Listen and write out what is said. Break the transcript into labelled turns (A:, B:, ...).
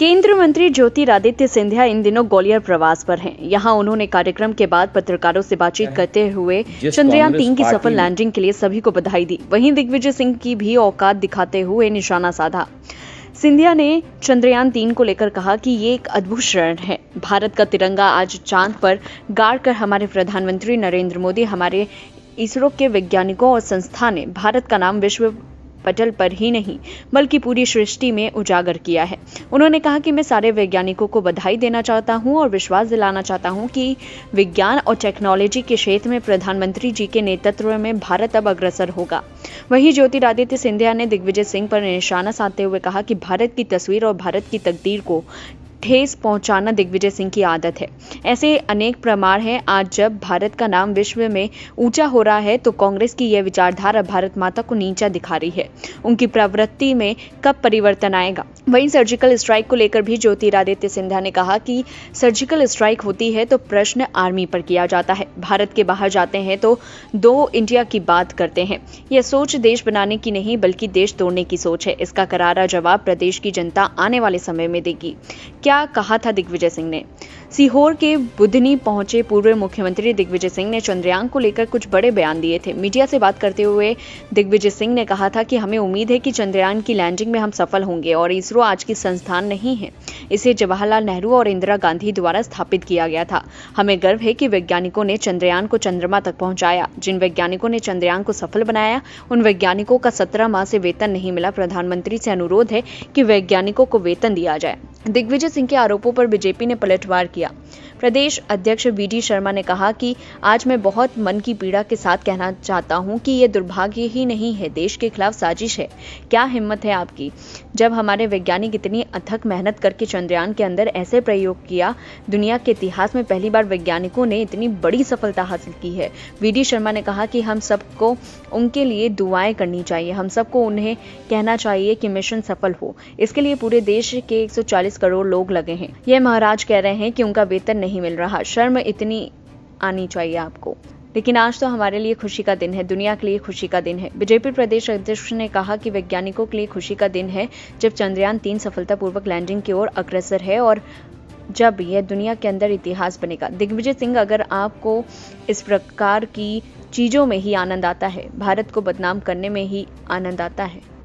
A: केंद्रीय मंत्री ज्योतिरादित्य सिंधिया इन दिनों ग्वालियर प्रवास पर हैं। यहाँ उन्होंने कार्यक्रम के बाद पत्रकारों से बातचीत करते हुए चंद्रयान तीन की सफल लैंडिंग के लिए सभी को बधाई दी वहीं दिग्विजय सिंह की भी औकात दिखाते हुए निशाना साधा सिंधिया ने चंद्रयान तीन को लेकर कहा कि ये एक अद्भुत शरण है भारत का तिरंगा आज चांद पर गाड़ कर हमारे प्रधानमंत्री नरेंद्र मोदी हमारे इसरो के वैज्ञानिकों और संस्था ने भारत का नाम विश्व पटल पर ही नहीं बल्कि पूरी सृष्टि में उजागर किया है उन्होंने कहा कि मैं सारे वैज्ञानिकों को बधाई देना चाहता हूं और विश्वास दिलाना चाहता हूं कि विज्ञान और टेक्नोलॉजी के क्षेत्र में प्रधानमंत्री जी के नेतृत्व में भारत अब अग्रसर होगा वहीं ज्योतिरादित्य सिंधिया ने दिग्विजय सिंह पर निशाना साधते हुए कहा कि भारत की तस्वीर और भारत की तकदीर को ठेस पहुंचाना दिग्विजय सिंह की आदत है ऐसे अनेक प्रमाण हैं आज जब भारत का नाम विश्व में ऊंचा हो रहा है तो कांग्रेस की यह विचारधारा भारत माता को नीचा दिखा रही है उनकी प्रवृत्ति में कब परिवर्तन आएगा वहीं सर्जिकल स्ट्राइक को लेकर भी ज्योतिरादित्य सिंधिया ने कहा कि सर्जिकल स्ट्राइक होती है तो प्रश्न आर्मी पर किया जाता है भारत के बाहर जाते हैं तो दो इंडिया की बात करते हैं यह सोच देश बनाने की नहीं बल्कि देश तोड़ने की सोच है इसका करारा जवाब प्रदेश की जनता आने वाले समय में देगी क्या क्या कहा था दिग्विजय सिंह ने सीहोर के बुधनी पहुंचे पूर्व मुख्यमंत्री दिग्विजय सिंह ने चंद्रयान को लेकर कुछ बड़े बयान दिए थे मीडिया से बात करते हुए दिग्विजय सिंह ने कहा था कि हमें उम्मीद है कि चंद्रयान की लैंडिंग में हम सफल होंगे और इसरो आज की संस्थान नहीं है इसे जवाहरलाल नेहरू और इंदिरा गांधी द्वारा स्थापित किया गया था हमें गर्व है कि वैज्ञानिकों ने चंद्रयान को चंद्रमा तक पहुंचाया जिन वैज्ञानिकों ने चंद्रयान को सफल बनाया उन वैज्ञानिकों का सत्रह माह से वेतन नहीं मिला प्रधानमंत्री से अनुरोध है कि वैज्ञानिकों को वेतन दिया जाए दिग्विजय सिंह के आरोपों पर बीजेपी ने पलटवार किया किया प्रदेश अध्यक्ष वी शर्मा ने कहा कि आज मैं बहुत मन की पीड़ा के साथ कहना चाहता हूं कि ये दुर्भाग्य ही नहीं है देश के खिलाफ साजिश है क्या हिम्मत है आपकी जब हमारे वैज्ञानिक इतनी अथक मेहनत करके चंद्रयान के अंदर ऐसे प्रयोग किया दुनिया के इतिहास में पहली बार वैज्ञानिकों ने इतनी बड़ी सफलता हासिल की है वी शर्मा ने कहा कि हम सबको उनके लिए दुआएं करनी चाहिए हम सबको उन्हें कहना चाहिए कि मिशन सफल हो इसके लिए पूरे देश के एक करोड़ लोग लगे हैं यह महाराज कह रहे हैं कि उनका वेतन नहीं मिल रहा शर्म इतनी आनी चाहिए आपको लेकिन आज तो हमारे लिए खुशी का दिन है दुनिया के लिए खुशी का दिन है बीजेपी प्रदेश अध्यक्ष ने कहा कि वैज्ञानिकों के लिए खुशी का दिन है जब चंद्रयान तीन सफलतापूर्वक लैंडिंग की ओर अग्रसर है और जब यह दुनिया के अंदर इतिहास बनेगा दिग्विजय सिंह अगर आपको इस प्रकार की चीज़ों में ही आनंद आता है भारत को बदनाम करने में ही आनंद आता है